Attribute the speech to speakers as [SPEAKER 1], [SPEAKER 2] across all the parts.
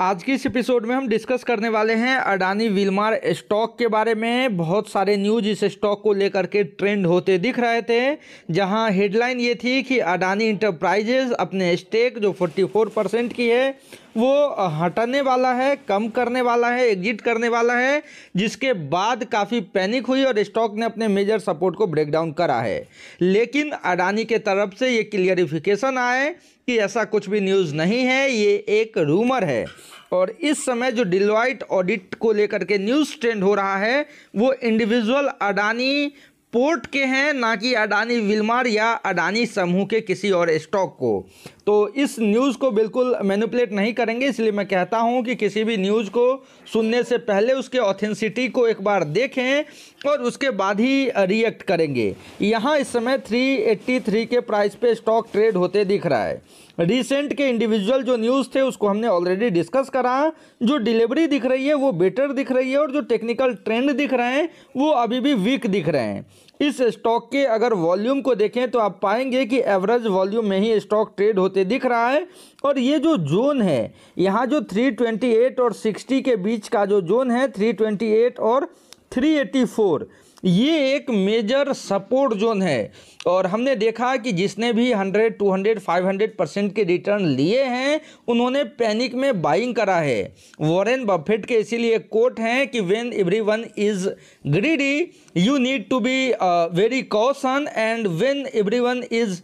[SPEAKER 1] आज की इस एपिसोड में हम डिस्कस करने वाले हैं अडानी विलमार स्टॉक के बारे में बहुत सारे न्यूज इस स्टॉक को लेकर के ट्रेंड होते दिख रहे थे जहां हेडलाइन ये थी कि अडानी इंटरप्राइजेज अपने स्टेक जो 44 परसेंट की है वो हटाने वाला है कम करने वाला है एग्जिट करने वाला है जिसके बाद काफ़ी पैनिक हुई और स्टॉक ने अपने मेजर सपोर्ट को ब्रेकडाउन करा है लेकिन अडानी के तरफ से ये क्लियरिफिकेशन आए कि ऐसा कुछ भी न्यूज़ नहीं है ये एक रूमर है और इस समय जो डिलवाइट ऑडिट को लेकर के न्यूज़ ट्रेंड हो रहा है वो इंडिविजुअल अडानी पोर्ट के हैं ना कि अडानी विलमार या अडानी समूह के किसी और स्टॉक को तो इस न्यूज़ को बिल्कुल मैनिपुलेट नहीं करेंगे इसलिए मैं कहता हूं कि किसी भी न्यूज़ को सुनने से पहले उसके ऑथेंसिटी को एक बार देखें और उसके बाद ही रिएक्ट करेंगे यहाँ इस समय 383 के प्राइस पे स्टॉक ट्रेड होते दिख रहा है रिसेंट के इंडिविजुअल जो न्यूज़ थे उसको हमने ऑलरेडी डिस्कस करा जो डिलीवरी दिख रही है वो बेटर दिख रही है और जो टेक्निकल ट्रेंड दिख रहे हैं वो अभी भी वीक दिख रहे हैं इस स्टॉक के अगर वॉल्यूम को देखें तो आप पाएंगे कि एवरेज वॉल्यूम में ही स्टॉक ट्रेड होते दिख रहा है और ये जो जोन है यहाँ जो 328 और 60 के बीच का जो जोन है 328 और 384 ये एक मेजर सपोर्ट जोन है और हमने देखा कि जिसने भी 100, 200, 500 परसेंट के रिटर्न लिए हैं उन्होंने पैनिक में बाइंग करा है वॉरेन बफेट के इसीलिए कोट हैं कि when everyone is greedy you need to be very caution and when everyone is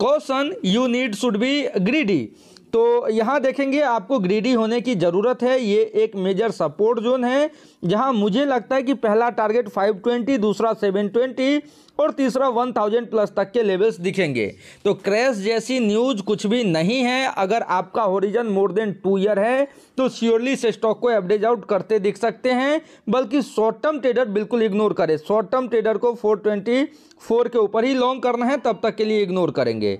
[SPEAKER 1] caution you need should be greedy तो यहाँ देखेंगे आपको ग्रीडी होने की ज़रूरत है ये एक मेजर सपोर्ट जोन है जहाँ मुझे लगता है कि पहला टारगेट 520 दूसरा 720 और तीसरा 1000 प्लस तक के लेवल्स दिखेंगे तो क्रैश जैसी न्यूज़ कुछ भी नहीं है अगर आपका horizon more than two year है तो श्योरली से स्टॉक को एवरेज आउट करते दिख सकते हैं बल्कि शॉर्ट टर्म ट्रेडर बिल्कुल इग्नोर करें शॉर्ट टर्म ट्रेडर को फोर के ऊपर ही लॉन्ग करना है तब तक के लिए इग्नोर करेंगे